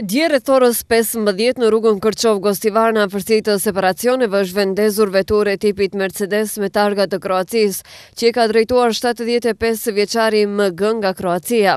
e rrethorës 15 në rrugën kërqov Gostivar në afërsi të separacioneve është vendezur vetore e tipit Mercedes me targa të Kroacis, që i ka drejtuar 75 vjeçari më gën nga Kroacia.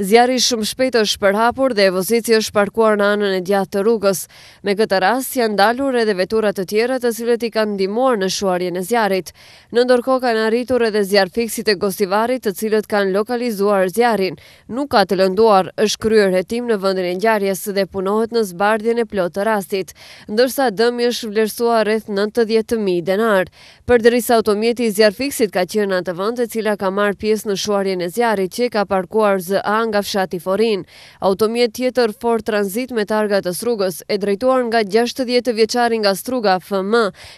Zjarri shumë shpejt është përhapur dhe evozici është parkuar në anën e djatë të rrugës. Me këtë rast janë dalur edhe vetura të tjera të cilët i kanë ndihmuar në shuarjen e zjarrit. Në ndërkohë kanë arritur edhe zjarë fiksit e Gostivarit, të cilët kanë lokalizuar zjarrin. Nuk ka të lënduar, është kryer hetim në vendin e ngjarjes dhe punohet në zbardhjen e plotë të rastit, ndërsa dëmi është vlerësua rreth 90.000 denar. Për dërisa automjeti i zjarfiksit ka qenë të vëndë e cila ka marrë pjesë në shuarjen e zjari që ka parkuar zë A nga fshati forin. Automjet tjetër for Transit me targa të strugës e drejtuar nga 60 vjeqari nga struga FM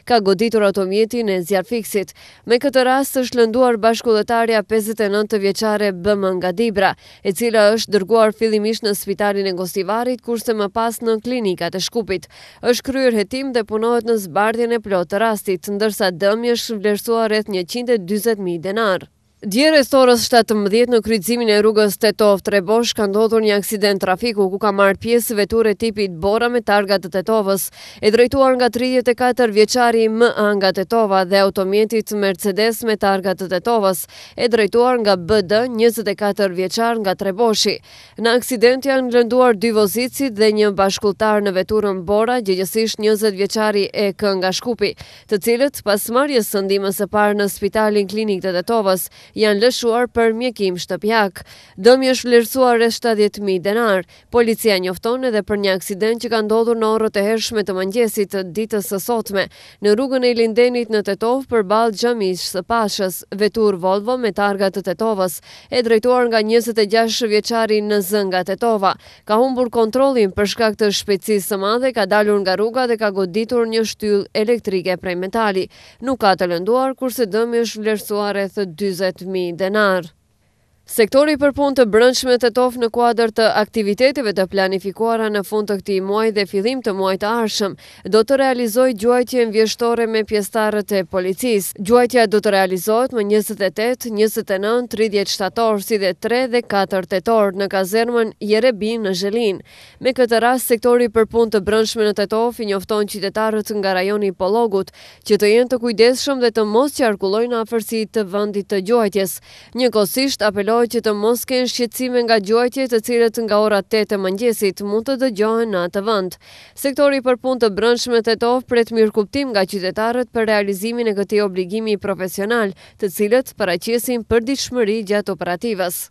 ka goditur automjetin e zjarfiksit. Me këtë rast është lënduar bashkulletarja 59 vjeqare BM nga Dibra, e cila është dërguar fillimisht në spitalin e Gostivari kurse më pas në klinikat e Shkupit është kryer hetim dhe punohet në zbardhjen e plotë të rastit ndërsa dëmi është vlerësuar rreth 120.000 denar Djerë të orës 17 në krytëzimin e rrugës Tetov Trebosh ka ndodhur një aksident trafiku ku ka marrë pjesë e tipit Bora me targat të Tetovës, e drejtuar nga 34 vjeqari më anga Tetova dhe automjetit Mercedes me targat të Tetovës, e drejtuar nga BD 24 vjeqar nga Treboshi. Në aksident janë lënduar dy vozicit dhe një bashkulltar në veturën Bora, gjegjësisht 20 vjeqari e kën nga Shkupi, të cilët pas marjes sëndimës e parë në spitalin klinik të Tetovës, janë lëshuar për mjekim shtëpjak. Dëmi është lërësuar e 70.000 denar. Policia njofton edhe për një aksident që ka ndodhur në orët e hershme të mëngjesit të ditës së sotme. Në rrugën e lindenit në Tetov për balë gjëmish së pashës, vetur Volvo me targat të Tetovës, e drejtuar nga 26 vjeqari në zënga Tetova. Ka humbur kontrolin për shkak të shpecis së madhe, ka dalur nga rruga dhe ka goditur një shtyll elektrike prej metali. Nuk ka të lënduar, kurse dëmi është vlerësuar e thë me, Danar. Sektori për punë të brëndshme të tofë në kuadrë të aktiviteteve të planifikuara në fund të këti muaj dhe fillim të muaj të arshëm, do të realizoj gjojtje në vjeshtore me pjestarët e policis. Gjuajtja do të realizohet më 28, 29, 37 orë, si dhe 3 dhe 4 tëtorë në kazermën Jerebin në Zhelin. Me këtë ras, sektori për punë të brëndshme në të tofë i njofton qytetarët nga rajoni i pologut, që të jenë të kujdeshëm dhe të mos që afërsi të vëndit të gjuajtjes. Një kosisht që të mos kënë shqecime nga gjojtje të cilët nga ora 8 e mëngjesit mund të dëgjohen në atë vënd. Sektori për pun të brëndshme të tovë për e të mirë kuptim nga qytetarët për realizimin e këti obligimi profesional të cilët për aqesin për dishmëri gjatë operativës.